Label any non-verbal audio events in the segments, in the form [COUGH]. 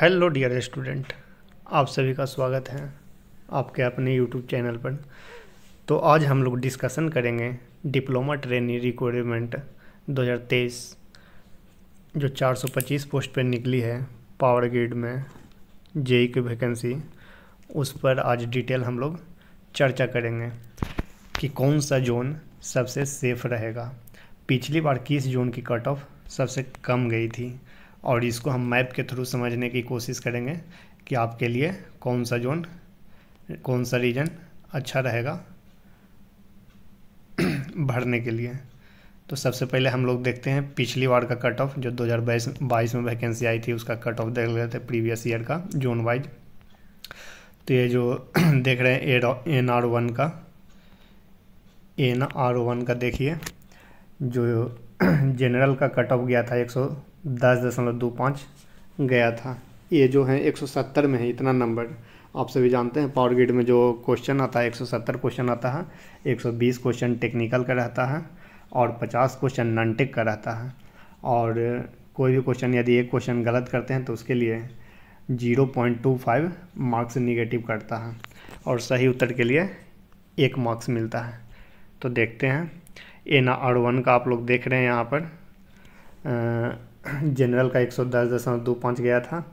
hello dear student आप सभी का स्वागत है आपके अपने यूट्यूब चैनल पर तो आज हम लोग डिस्कशन करेंगे डिप्लोमा ट्रेनिंग रिक्वायरमेंट 2023 जो 425 पोस्ट पर निकली है पावर ग्रिड में जेई e की वैकेंसी उस पर आज डिटेल हम लोग चर्चा करेंगे कि कौन सा जोन सबसे सेफ रहेगा पिछली बार किस जोन की कट ऑफ सबसे कम गई थी और इसको हम मैप के थ्रू समझने की कोशिश करेंगे कि आपके लिए कौन सा जोन कौन सा रीजन अच्छा रहेगा भरने [CLEARS THROAT] के लिए तो सबसे पहले हम लोग देखते हैं पिछली बार का कट ऑफ जो 2022 में वैकेंसी आई थी उसका कट ऑफ देख लेते हैं प्रीवियस ईयर का जोन वाइज तो ये जो [CLEARS THROAT] देख रहे हैं एन आर वन का एन आर वन का देखिए जो जनरल [CLEARS THROAT] का कट ऑफ गया था एक सौ दस दशमलव दो पाँच गया था ये जो है एक सौ सत्तर में है इतना नंबर आप सभी जानते हैं पावर ग्रिड में जो क्वेश्चन आता है एक सौ सत्तर क्वेश्चन आता है एक सौ बीस क्वेश्चन टेक्निकल का रहता है और पचास क्वेश्चन नॉन टेक का रहता है और कोई भी क्वेश्चन यदि एक क्वेश्चन गलत करते हैं तो उसके लिए zero point two five marks negative करता है और सही उत्तर के लिए एक मार्क्स मिलता है तो देखते हैं एन आर वन का आप लोग देख रहे हैं यहाँ पर जनरल का एक सौ दस दशमलव दो पाँच गया था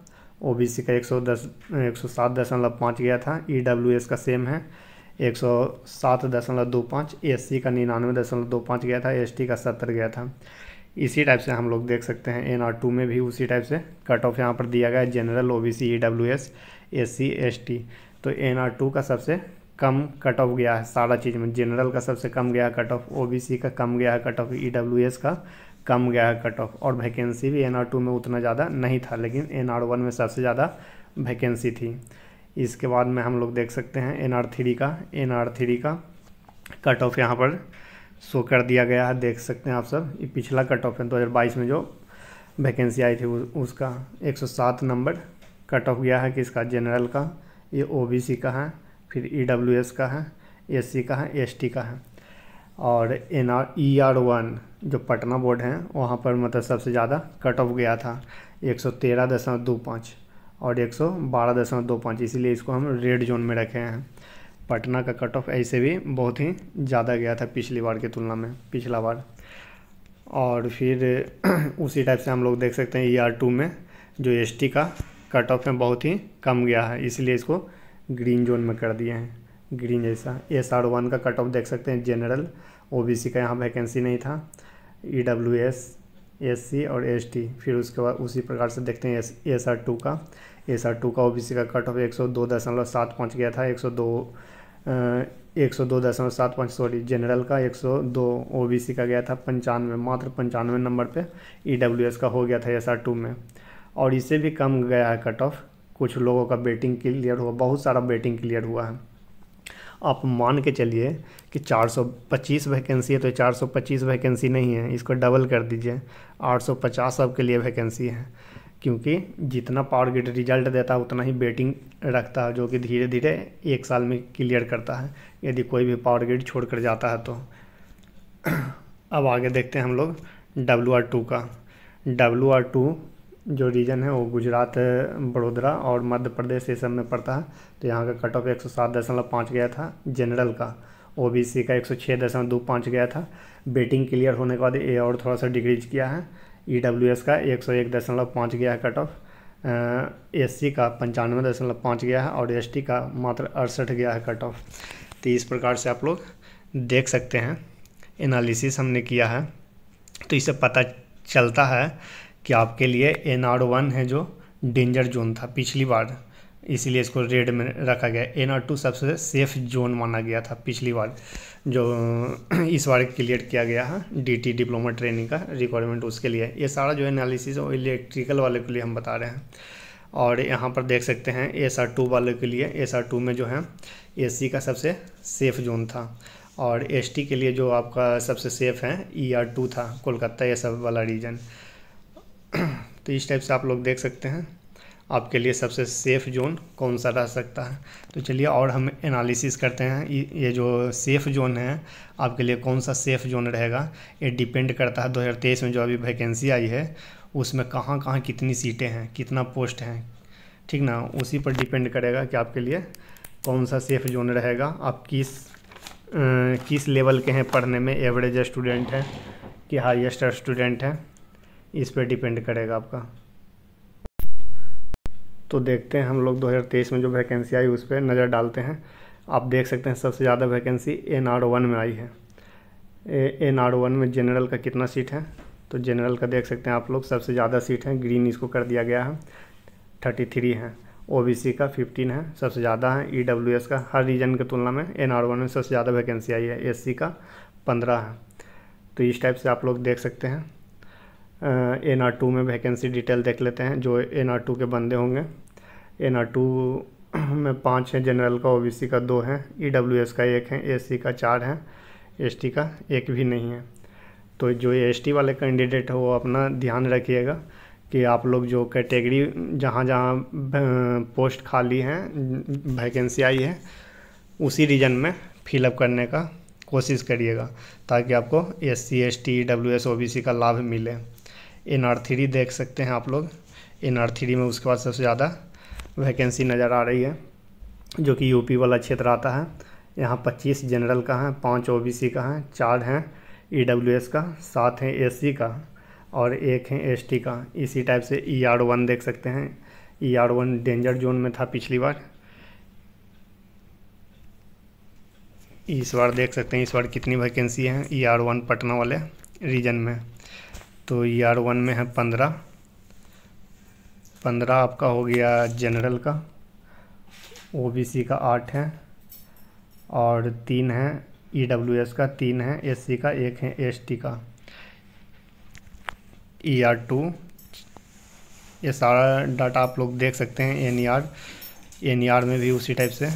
ओ का एक सौ दस एक सौ सात दशमलव पाँच गया था ई e का सेम है एक सौ सात दशमलव दो पाँच एस का निन्यानवे दशमलव दो पाँच गया था एस का सत्तर गया था इसी टाइप से हम लोग देख सकते हैं एन आर टू में भी उसी टाइप से कट ऑफ यहाँ पर दिया गया है general O B C E W S S C S T तो एन आर टू का सबसे कम कट ऑफ गया है सारा चीज़ में जनरल का सबसे कम गया cut off O B C का कम गया है cut off E W S का कम गया है कट ऑफ और वैकेंसी भी एन आर टू में उतना ज़्यादा नहीं था लेकिन एन आर वन में सबसे ज़्यादा वैकेंसी थी इसके बाद में हम लोग देख सकते हैं एन आर थ्री का एन आर थ्री का कट ऑफ यहाँ पर शो कर दिया गया है देख सकते हैं आप सब ये पिछला कट ऑफ है 2022 में जो वैकेंसी आई थी उसका 107 नंबर कट ऑफ गया है कि इसका जनरल का ये ओबीसी का है फिर ईडब्ल्यूएस e का है एससी का है एसटी का है और N R E R one जो पटना बोर्ड हैं वहाँ पर मतलब सबसे ज़्यादा कट ऑफ गया था एक सौ तेरह दशमलव दो पाँच और एक सौ बारह दशमलव दो पाँच इसीलिए इसको हम रेड जोन में रखे हैं पटना का कट ऑफ ऐसे भी बहुत ही ज़्यादा गया था पिछली बार की तुलना में पिछला बार और फिर [CLEARS THROAT] उसी टाइप से हम लोग देख सकते हैं ई आर टू में जो एस टी का कट ऑफ है बहुत ही कम गया है इसलिए इसको ग्रीन जोन में कर दिए हैं ग्रीन जैसा एस आर वन का कट ऑफ देख सकते हैं जनरल ओबीसी का यहाँ वैकेंसी नहीं था E W S S C और एस टी फिर उसके बाद उसी प्रकार से देखते हैं एस एस आर टू का एस आर टू का ओ बी सी का कट ऑफ एक सौ दो दशमलव सात पाँच गया था एक सौ दो एक सौ दो दशमलव सात पाँच सॉरी जनरल का एक सौ दो ओ बी सी का गया था पंचानवे मात्र पंचानवे नंबर पे ई डब्ल्यू एस का हो गया था एस आर टू में और इससे भी कम गया है कट ऑफ कुछ लोगों का बेटिंग क्लियर हुआ बहुत सारा बेटिंग क्लियर हुआ है आप मान के चलिए कि 425 वैकेंसी है तो 425 वैकेंसी नहीं है इसको डबल कर दीजिए 850 सबके लिए वैकेंसी है क्योंकि जितना पावर ग्रिड रिजल्ट देता है उतना ही बेटिंग रखता है जो कि धीरे धीरे एक साल में क्लियर करता है यदि कोई भी पावर ग्रिड छोड़ कर जाता है तो अब आगे देखते हैं हम लोग डब्ल्यू आर टू का डब्ल्यू आर टू जो रीजन है वो गुजरात बड़ोदरा और मध्य प्रदेश ये सब में पड़ता है तो यहाँ का कट ऑफ एक सौ सात दशमलव पाँच गया था जनरल का ओ का एक सौ छः दशमलव दो पाँच गया था बेटिंग क्लियर होने के बाद ए और थोड़ा सा डिक्रीज किया है ई डब्ल्यू एस का एक सौ एक दशमलव पाँच गया है कट ऑफ एस सी का पंचानवे दशमलव पाँच गया है और एस टी का मात्र अड़सठ गया है कट ऑफ तो इस प्रकार से आप लोग देख सकते हैं एनालिसिस हमने किया है तो इससे पता चलता है कि आपके लिए एन आर वन है जो डेंजर जोन था पिछली बार इसीलिए इसको रेड में रखा गया एन आर टू सबसे सेफ जोन माना गया था पिछली बार जो [CLEARS THROAT] इस बार क्लियर किया गया है डी टी डिप्लोमा ट्रेनिंग का रिक्वायरमेंट उसके लिए ये सारा जो एनालिसिस है इलेक्ट्रिकल वाले के लिए हम बता रहे हैं और यहाँ पर देख सकते हैं एस आर टू वाले के लिए एस आर टू में जो है ए सी का सबसे सेफ जोन था और एस टी के लिए जो आपका सबसे सेफ है ई आर टू था कोलकाता ये सब वाला रीजन तो इस टाइप से आप लोग देख सकते हैं आपके लिए सबसे सेफ़ जोन कौन सा रह सकता है तो चलिए और हम एनालिसिस करते हैं ये जो सेफ़ जोन है आपके लिए कौन सा सेफ़ जोन रहेगा ये डिपेंड करता है 2023 में जो अभी वैकेंसी आई है उसमें कहाँ कहाँ कितनी सीटें हैं कितना पोस्ट हैं ठीक ना उसी पर डिपेंड करेगा कि आपके लिए कौन सा सेफ़ जोन रहेगा आप किस किस लेवल के हैं पढ़ने में एवरेज स्टूडेंट हैं कि हाइस्ट स्टूडेंट हैं इस पर डिपेंड करेगा आपका तो देखते हैं हम लोग 2023 में जो वैकेंसी आई उस पर नज़र डालते हैं आप देख सकते हैं सबसे ज़्यादा वैकेंसी एन आर वन में आई है एन आर वन में जनरल का कितना सीट है तो जनरल का देख सकते हैं आप लोग सबसे ज़्यादा सीट है ग्रीन इसको कर दिया गया है थर्टी थ्री है ओ का फिफ्टीन है सबसे ज़्यादा है ई का हर रीजन की तुलना में एन आर वन में सबसे ज़्यादा वैकेंसी आई है एस का पंद्रह है तो इस टाइप से आप लोग देख सकते हैं एन आर टू में वैकेंसी डिटेल देख लेते हैं जो एन आर टू के बंदे होंगे एन आर टू [CLEARS THROAT] में पाँच हैं जनरल का ओ बी सी का दो हैं एस e का एक है सी का चार हैं टी का एक भी नहीं है तो जो एस टी वाले कैंडिडेट हो वो अपना ध्यान रखिएगा कि आप लोग जो कैटेगरी जहाँ जहाँ पोस्ट खाली हैं वैकेंसी आई है उसी रीजन में फिलअप करने का कोशिश करिएगा ताकि आपको S C S T W S O B C का लाभ मिले इन आर थ्री देख सकते हैं आप लोग इन आर थ्री में उसके बाद सबसे ज़्यादा वैकेंसी नज़र आ रही है जो कि यूपी वाला क्षेत्र आता है यहाँ पच्चीस जनरल का है पाँच सी का है चार हैं एस e का सात हैं सी का और एक हैं टी का इसी टाइप से ई आर वन देख सकते हैं E R one danger zone में था पिछली बार इस बार देख सकते हैं इस बार कितनी वैकेंसी हैं ई आर वन पटना वाले रीजन में तो ई आर वन में है पंद्रह पंद्रह आपका हो गया जनरल का ओबीसी का आठ है और तीन है ईडब्ल्यूएस का तीन है एससी का एक है एसटी का ई आर टू ये सारा डाटा आप लोग देख सकते हैं N E R N E R में भी उसी टाइप से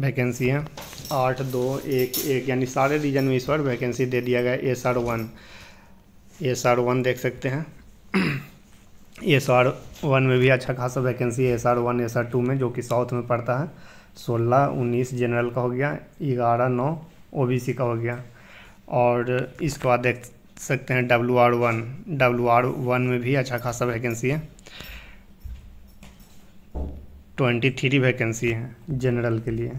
वैकेंसी है आठ दो एक एक यानी सारे रीजन में इस बार वैकेंसी दे दिया गया S R one S R one देख सकते हैं एस आर वन में भी अच्छा खासा वैकेंसी है S R one S R two में जो कि साउथ में पड़ता है सोलह उन्नीस जनरल का हो गया ग्यारह नौ ओ बी सी का हो गया और इसके बाद देख सकते हैं W R one W R one में भी अच्छा खासा वैकेंसी है ट्वेंटी थ्री वैकेंसी है जनरल के लिए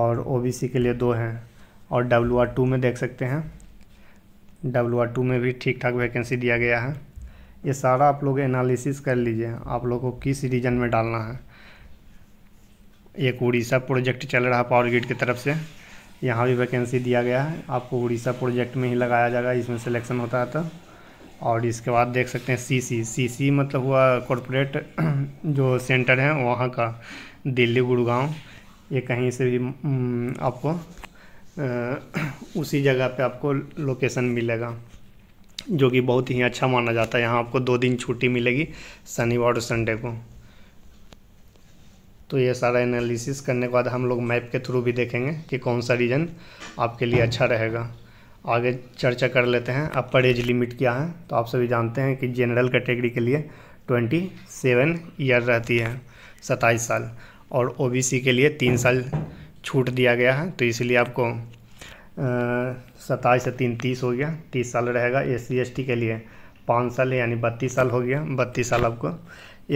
और ओबीसी के लिए दो हैं और डब्लू आर टू में देख सकते हैं डब्लू आर टू में भी ठीक ठाक वैकेंसी दिया गया है ये सारा आप लोग एनालिसिस कर लीजिए आप लोग को किस रीजन में डालना है एक उड़ीसा प्रोजेक्ट चल रहा है पावर ग्रिड की तरफ से यहाँ भी वैकेंसी दिया गया है आपको उड़ीसा प्रोजेक्ट में ही लगाया जाएगा इसमें सिलेक्शन होता है तो और इसके बाद देख सकते हैं सीसी सीसी मतलब हुआ कॉरपोरेट [CLEARS THROAT] जो सेंटर है वहाँ का दिल्ली गुड़गांव ये कहीं से भी हम्म, आपको उसी जगह पे आपको लोकेशन मिलेगा जो कि बहुत ही अच्छा माना जाता है यहाँ आपको दो दिन छुट्टी मिलेगी शनिवार और संडे को तो ये सारा एनालिसिस करने के बाद हम लोग मैप के थ्रू भी देखेंगे कि कौन सा रीजन आपके लिए अच्छा रहेगा आगे चर्चा कर लेते हैं अपर एज लिमिट क्या है तो आप सभी जानते हैं कि जनरल कैटेगरी के लिए ट्वेंटी सेवन ईयर रहती है सत्ताईस साल और ओबीसी के लिए तीन साल छूट दिया गया है तो इसलिए आपको सताईस से तीन तीस हो गया तीस साल रहेगा एस सी के लिए पाँच साल यानी बत्तीस साल हो गया बत्तीस साल आपको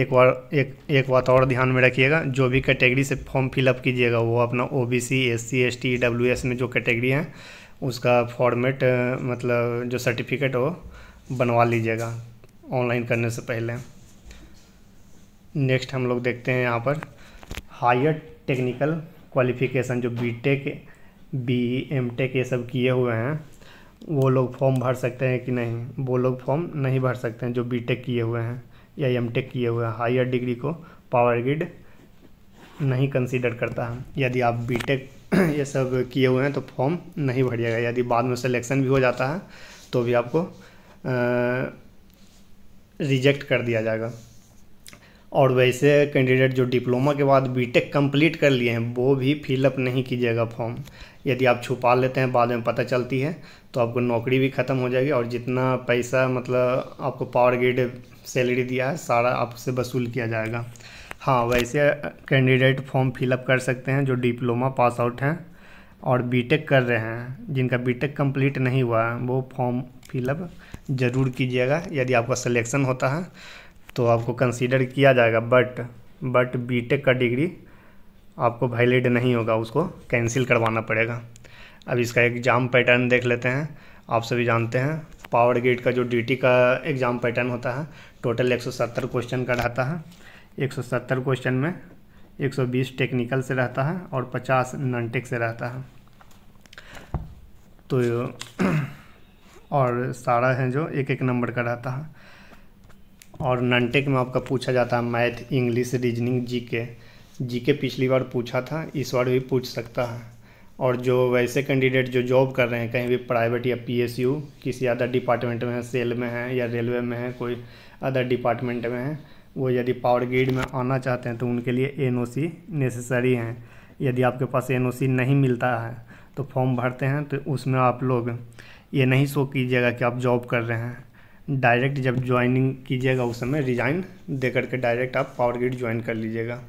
एक बार एक एक बात और ध्यान में रखिएगा जो भी कैटेगरी से फॉर्म फिलअप कीजिएगा वो अपना O B C S C S T W S में जो कैटेगरी है उसका फॉर्मेट मतलब जो सर्टिफिकेट हो बनवा लीजिएगा ऑनलाइन करने से पहले नेक्स्ट हम लोग देखते हैं यहाँ पर हायर टेक्निकल क्वालिफ़िकेशन जो B tech B M tech ये सब किए हुए हैं वो लोग फॉर्म भर सकते हैं कि नहीं वो लोग फॉर्म नहीं भर सकते हैं जो बी टेक किए हुए हैं या एम टेक किए हुए हैं हायर डिग्री को पावर ग्रिड नहीं कंसीडर करता है यदि आप बी टेक [CLEARS THROAT] ये सब किए हुए हैं तो फॉर्म नहीं भरिएगा यदि बाद में सिलेक्शन भी हो जाता है तो भी आपको रिजेक्ट कर दिया जाएगा और वैसे कैंडिडेट जो डिप्लोमा के बाद बीटेक कंप्लीट कर लिए हैं वो भी फिलअप नहीं कीजिएगा फॉर्म यदि आप छुपा लेते हैं बाद में पता चलती है तो आपको नौकरी भी ख़त्म हो जाएगी और जितना पैसा मतलब आपको पावर ग्रिड सैलरी दिया है सारा आपसे वसूल किया जाएगा हाँ वैसे कैंडिडेट फॉर्म फिलअप कर सकते हैं जो डिप्लोमा पास आउट हैं और बीटेक कर रहे हैं जिनका बीटेक कंप्लीट नहीं हुआ है वो फॉर्म फिलअप ज़रूर कीजिएगा यदि आपका सिलेक्शन होता है तो आपको कंसीडर किया जाएगा बट बट बीटेक का डिग्री आपको वैलिड नहीं होगा उसको कैंसिल करवाना पड़ेगा अब इसका एग्ज़ाम पैटर्न देख लेते हैं आप सभी जानते हैं पावर गेट का जो डी का एग्ज़ाम पैटर्न होता है टोटल 170 क्वेश्चन का रहता है 170 क्वेश्चन में 120 टेक्निकल से रहता है और 50 नॉन टेक से रहता है तो और सारा है जो एक एक नंबर का रहता है और नंटेक में आपका पूछा जाता है मैथ इंग्लिश रीजनिंग जी के जी के पिछली बार पूछा था इस बार भी पूछ सकता है और जो वैसे कैंडिडेट जो जॉब कर रहे हैं कहीं भी प्राइवेट या पीएसयू किसी अदर डिपार्टमेंट में है सेल में है या रेलवे में है कोई अदर डिपार्टमेंट में है वो यदि पावर ग्रिड में आना चाहते हैं तो उनके लिए एन नेसेसरी हैं यदि आपके पास एन नहीं मिलता है तो फॉर्म भरते हैं तो उसमें आप लोग ये नहीं शो कीजिएगा कि आप जॉब कर रहे हैं डायरेक्ट जब ज्वाइनिंग कीजिएगा उस समय रिजाइन दे करके डायरेक्ट आप पावर ग्रिड ज्वाइन कर लीजिएगा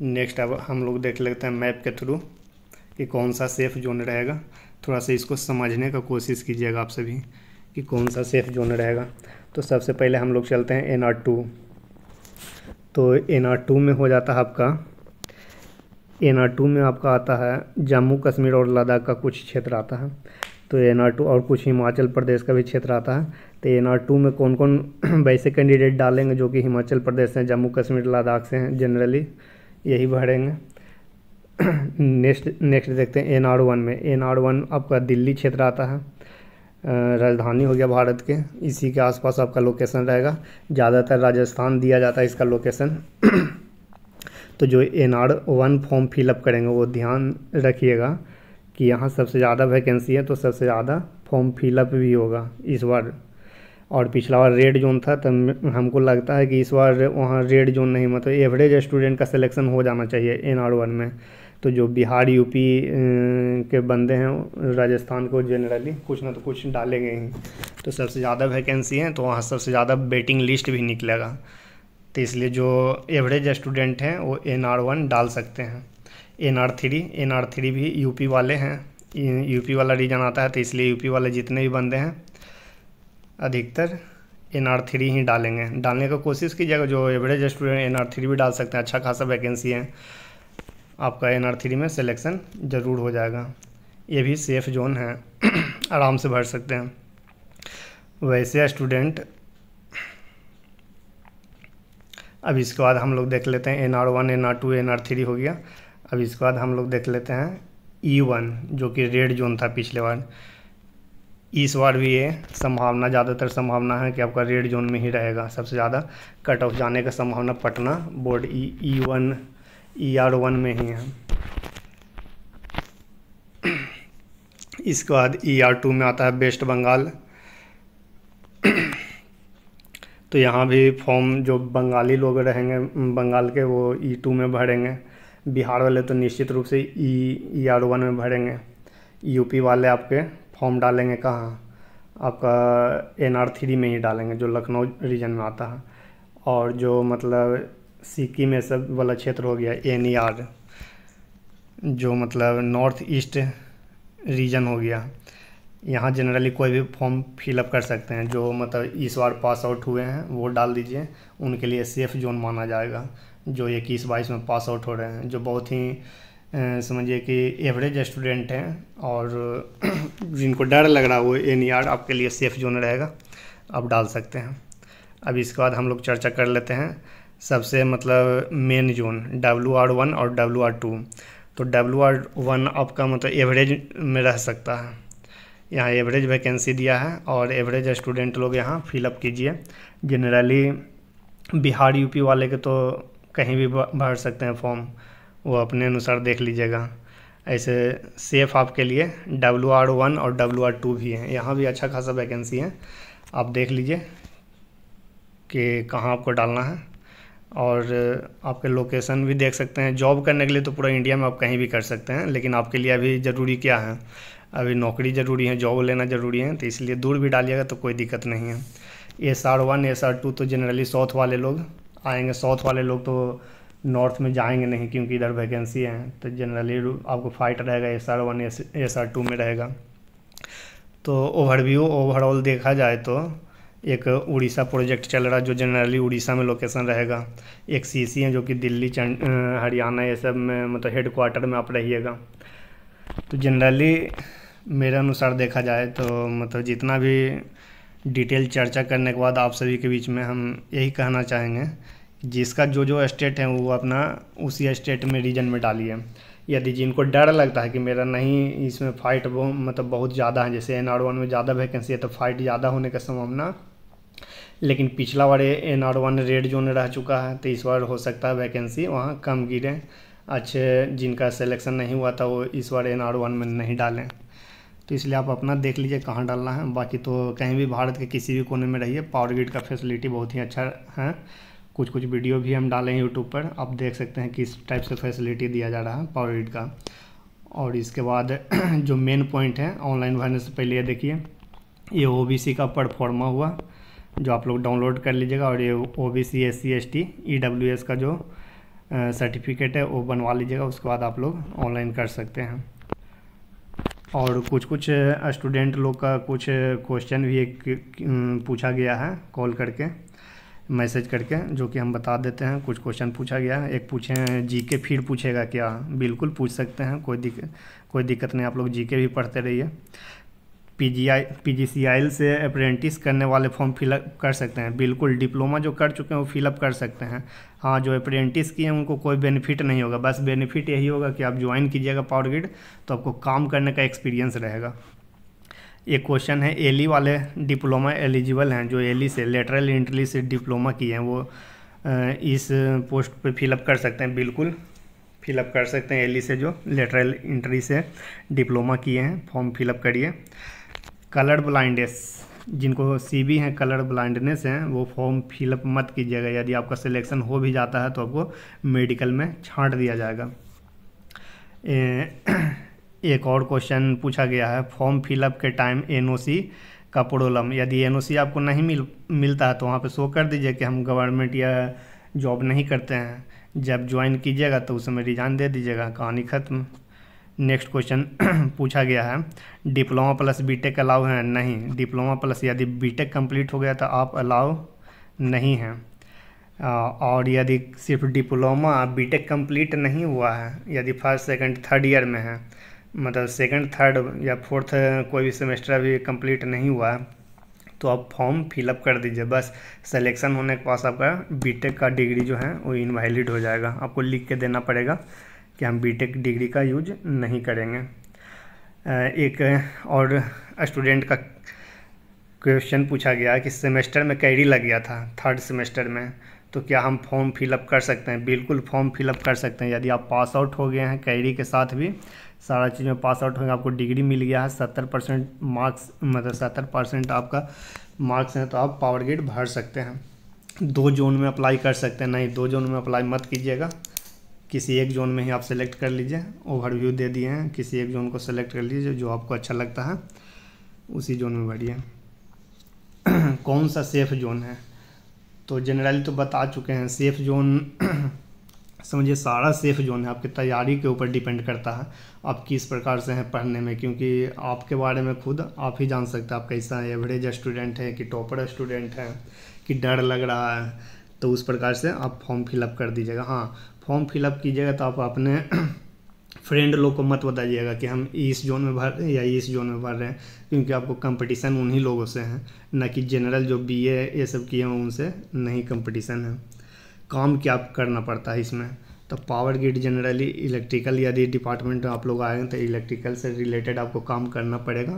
नेक्स्ट अब हम लोग देख लेते हैं मैप के थ्रू कि कौन सा सेफ़ जोन रहेगा थोड़ा सा इसको समझने का कोशिश कीजिएगा आप सभी कि कौन सा सेफ़ जोन रहेगा तो सबसे पहले हम लोग चलते हैं एन आर टू तो एन आर टू में हो जाता है आपका एन आर टू में आपका आता है जम्मू कश्मीर और लद्दाख का कुछ क्षेत्र आता है तो एन आर टू और कुछ हिमाचल प्रदेश का भी क्षेत्र आता है तो एन आर टू में कौन कौन [CLEARS THROAT] वैसे कैंडिडेट डालेंगे जो कि हिमाचल प्रदेश से हैं जम्मू कश्मीर लद्दाख से हैं जनरली यही भरेंगे नेक्स्ट नेक्स्ट देखते हैं एन आर वन में एन आर वन आपका दिल्ली क्षेत्र आता है राजधानी हो गया भारत के इसी के आसपास आपका लोकेशन रहेगा ज़्यादातर राजस्थान दिया जाता है इसका लोकेशन [CLEARS THROAT] तो जो N R one form fill up करेंगे वो ध्यान रखिएगा कि यहाँ सबसे ज़्यादा वैकेंसी है तो सबसे ज़्यादा फॉर्म फिलअप भी होगा इस बार और पिछला बार रेड जोन था तब तो हमको लगता है कि इस बार वहाँ रेड जोन नहीं मतलब एवरेज स्टूडेंट का सिलेक्शन हो जाना चाहिए एन आर वन में तो जो बिहार यूपी के बंदे हैं राजस्थान को जनरली कुछ ना तो कुछ डालेंगे ही तो सबसे ज़्यादा वैकेंसी हैं तो वहाँ सबसे ज़्यादा बेटिंग लिस्ट भी निकलेगा तो इसलिए जो एवरेज स्टूडेंट हैं वो एन आर वन डाल सकते हैं N R three N R three भी यूपी वाले हैं यूपी वाला रीजन आता है तो इसलिए यूपी वाले जितने भी बंदे हैं अधिकतर एन आर थ्री ही डालेंगे डालने का कोशिश कीजिएगा जो average student N R three भी डाल सकते हैं अच्छा खासा वैकेंसी है आपका एन आर थ्री में सिलेक्शन ज़रूर हो जाएगा ये भी सेफ़ जोन है [CLEARS THROAT] आराम से भर सकते हैं वैसे स्टूडेंट अब इसके बाद हम लोग देख लेते हैं N R one N R two N R three हो गया अब इसके बाद हम लोग देख लेते हैं ई e वन जो कि रेड जोन था पिछले बार इस बार भी ये संभावना ज़्यादातर संभावना है कि आपका रेड जोन में ही रहेगा सबसे ज़्यादा कट ऑफ जाने का संभावना Patna board E one E R one में ही है इसके बाद ई आर टू में आता है वेस्ट बंगाल तो यहाँ भी फॉर्म जो बंगाली लोग रहेंगे बंगाल के वो ई e टू में भरेंगे बिहार वाले तो निश्चित रूप से ई ई आर वन में भरेंगे यूपी वाले आपके फॉर्म डालेंगे कहाँ आपका एन आर थ्री में ही डालेंगे जो लखनऊ रीजन में आता है और जो मतलब सिक्किम में सब वाला क्षेत्र हो गया एन ई आर जो मतलब नॉर्थ ईस्ट रीजन हो गया यहाँ जनरली कोई भी फॉर्म फिलअप कर सकते हैं जो मतलब इस बार पास आउट हुए हैं वो डाल दीजिए उनके लिए सेफ़ जोन माना जाएगा जो इक्कीस बाईस में पास आउट हो रहे हैं जो बहुत ही समझिए कि एवरेज स्टूडेंट हैं और [CLEARS THROAT] जिनको डर लग रहा है वो एन यार्ड आपके लिए सेफ जोन रहेगा आप डाल सकते हैं अब इसके बाद हम लोग चर्चा कर लेते हैं सबसे मतलब main zone W R one और डब्लू आर टू तो डब्लू आर वन आपका मतलब एवरेज में रह सकता है यहाँ एवरेज वैकेंसी दिया है और एवरेज स्टूडेंट लोग यहाँ फिलअप कीजिए जनरली बिहार यूपी वाले के तो कहीं भी भर सकते हैं फॉर्म वो अपने अनुसार देख लीजिएगा ऐसे सेफ आपके लिए डब्ल्यू आर वन और डब्ल्यू आर टू भी हैं यहाँ भी अच्छा खासा वैकेंसी है आप देख लीजिए कि कहाँ आपको डालना है और आपके लोकेशन भी देख सकते हैं जॉब करने के लिए तो पूरा इंडिया में आप कहीं भी कर सकते हैं लेकिन आपके लिए अभी ज़रूरी क्या है अभी नौकरी ज़रूरी है जॉब लेना ज़रूरी है तो इसलिए दूर भी डालिएगा तो कोई दिक्कत नहीं है S R one S R two तो जनरली साउथ वाले लोग आएंगे साउथ वाले लोग तो नॉर्थ में जाएंगे नहीं क्योंकि इधर वैकेंसी हैं तो जनरली आपको फाइट रहेगा S R one S R two में रहेगा तो ओवरव्यू ओवरऑल देखा जाए तो एक उड़ीसा प्रोजेक्ट चल रहा है जो जनरली उड़ीसा में लोकेशन रहेगा एक सी सी है जो कि दिल्ली चंड हरियाणा ये सब में मतलब हेड क्वार्टर में आप रहिएगा तो जनरली मेरे अनुसार देखा जाए तो मतलब जितना भी डिटेल चर्चा करने के बाद आप सभी के बीच में हम यही कहना चाहेंगे जिसका जो जो स्टेट है वो अपना उसी स्टेट में रीजन में डालिए यदि जिनको डर लगता है कि मेरा नहीं इसमें फाइट वो मतलब बहुत ज़्यादा है जैसे एन आर वन में ज़्यादा वैकेंसी है तो फाइट ज़्यादा होने का संभावना लेकिन पिछला बार N R one red zone रह चुका है तो इस बार हो सकता है वैकेंसी वहाँ कम गिरे अच्छे जिनका सिलेक्शन नहीं हुआ था वो इस बार एन आर वन में नहीं डालें तो इसलिए आप अपना देख लीजिए कहाँ डालना है बाकी तो कहीं भी भारत के किसी भी कोने में रहिए पावर ग्रिड का फैसिलिटी बहुत ही अच्छा है कुछ कुछ वीडियो भी हम डालें यूट्यूब पर आप देख सकते हैं किस टाइप से फैसिलिटी दिया जा रहा है पावर रीड का और इसके बाद [CLEARS THROAT] जो मेन पॉइंट है ऑनलाइन भरने से पहले ये देखिए ये ओ का परफॉर्मा हुआ जो आप लोग डाउनलोड कर लीजिएगा और ये O B C S C S T E W S का जो सर्टिफिकेट है वो बनवा लीजिएगा उसके बाद आप लोग ऑनलाइन कर सकते हैं और कुछ कुछ स्टूडेंट लोग का कुछ क्वेश्चन भी एक पूछा गया है कॉल करके मैसेज करके जो कि हम बता देते हैं कुछ क्वेश्चन पूछा गया है एक पूछे हैं जी के फिर पूछेगा क्या बिल्कुल पूछ सकते हैं कोई दिक, कोई दिक्कत नहीं आप लोग जी के भी पढ़ते रहिए P G I P G C I L से अप्रेंटिस करने वाले फॉर्म फिलअप कर सकते हैं बिल्कुल डिप्लोमा जो कर चुके हैं वो फिलअप कर सकते हैं हाँ जो अप्रेंटिस किए हैं उनको कोई बेनिफिट नहीं होगा बस बेनिफिट यही होगा कि आप ज्वाइन कीजिएगा पावर ग्रिड तो आपको काम करने का एक्सपीरियंस रहेगा ये क्वेश्चन है एली वाले डिप्लोमा एलिजिबल हैं जो एली से लेटरल इंट्री से डिप्लोमा किए हैं वो इस पोस्ट पे फिलअप कर सकते हैं बिल्कुल फिलअप कर सकते हैं एली से जो लेटरल इंट्री से डिप्लोमा किए हैं फॉर्म फिलअप करिए कलर ब्लाइंडनेस जिनको सी बी हैं कलर ब्लाइंडनेस हैं वो फॉर्म फिलअप मत कीजिएगा यदि आपका सिलेक्शन हो भी जाता है तो आपको मेडिकल में छाँट दिया जाएगा एक और क्वेश्चन पूछा गया है फॉर्म फिलअप के टाइम एनओसी का प्रॉब्लम यदि एनओसी आपको नहीं मिल मिलता है तो वहाँ पे शो कर दीजिए कि हम गवर्नमेंट या जॉब नहीं करते हैं जब ज्वाइन कीजिएगा तो उस समय रिजाइन दे दीजिएगा कहानी ख़त्म नेक्स्ट क्वेश्चन पूछा गया है diploma plus B tech allow है नहीं डिप्लोमा प्लस यदि बी टेक कम्प्लीट हो गया तो आप अलाउ नहीं हैं और यदि सिर्फ डिप्लोमा बी टेक कम्प्लीट नहीं हुआ है यदि फर्स्ट सेकंड थर्ड ईयर में है मतलब सेकंड थर्ड या फोर्थ कोई भी सेमेस्टर अभी कंप्लीट नहीं हुआ तो आप फॉर्म फिलअप कर दीजिए बस सिलेक्शन होने के पास आपका बीटेक का डिग्री जो है वो इनवैलिड हो जाएगा आपको लिख के देना पड़ेगा कि हम बीटेक डिग्री का यूज नहीं करेंगे एक और स्टूडेंट का क्वेश्चन पूछा गया कि सेमेस्टर में कैरी लग गया था थर्ड सेमेस्टर में तो क्या हम फॉर्म फिलअप कर सकते हैं बिल्कुल फॉर्म फिलअप कर सकते हैं यदि आप पास आउट हो गए हैं कैरी के साथ भी सारा चीज़ में पास आउट होंगे आपको डिग्री मिल गया है सत्तर परसेंट मार्क्स मतलब सत्तर परसेंट आपका मार्क्स हैं तो आप पावर ग्रेड भर सकते हैं दो जोन में अप्लाई कर सकते हैं नहीं दो जोन में अप्लाई मत कीजिएगा किसी एक जोन में ही आप सेलेक्ट कर लीजिए ओवरव्यू दे दिए हैं किसी एक जोन को सेलेक्ट कर लीजिए जो आपको अच्छा लगता है उसी जोन में भरिए [CLEARS THROAT] कौन सा सेफ़ जोन है तो जनरली तो बता चुके हैं सेफ़ जोन समझिए सारा सेफ जोन है आपकी तैयारी के ऊपर डिपेंड करता है आप किस प्रकार से हैं पढ़ने में क्योंकि आपके बारे में खुद आप ही जान सकते हैं आप कैसा एवरेज स्टूडेंट हैं कि टॉपर स्टूडेंट है कि डर लग रहा है तो उस प्रकार से आप फॉर्म फिलअप कर दीजिएगा हाँ फॉर्म फिलअप कीजिएगा तो आप अपने फ्रेंड [CLEARS THROAT] लोग को मत बताइएगा कि हम इस जोन में भर रहे हैं या इस जोन में भर रहे हैं क्योंकि आपको कंपटीशन उन्हीं लोगों से है ना कि जनरल जो बीए ये सब किए हैं उनसे नहीं कंपटीशन है काम क्या करना पड़ता है इसमें तो पावर ग्रिड जनरली इलेक्ट्रिकल यदि डिपार्टमेंट में आप लोग आएंगे तो इलेक्ट्रिकल से रिलेटेड आपको काम करना पड़ेगा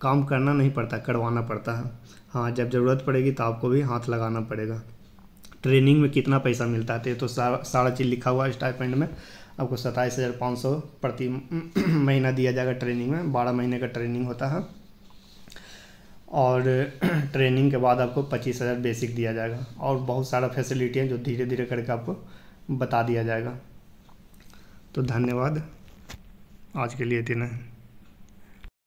काम करना नहीं पड़ता करवाना पड़ता है हाँ जब ज़रूरत पड़ेगी तो आपको भी हाथ लगाना पड़ेगा ट्रेनिंग में कितना पैसा मिलता है तो, तो सारा सारा चीज़ लिखा हुआ है स्टाइपेंड में आपको सत्ताईस हज़ार पाँच सौ प्रति [CLEARS THROAT] महीना दिया जाएगा ट्रेनिंग में बारह महीने का ट्रेनिंग होता है और [CLEARS THROAT] ट्रेनिंग के बाद आपको पच्चीस हज़ार बेसिक दिया जाएगा और बहुत सारा फैसिलिटी है जो धीरे धीरे करके आपको बता दिया जाएगा तो धन्यवाद आज के लिए इतना है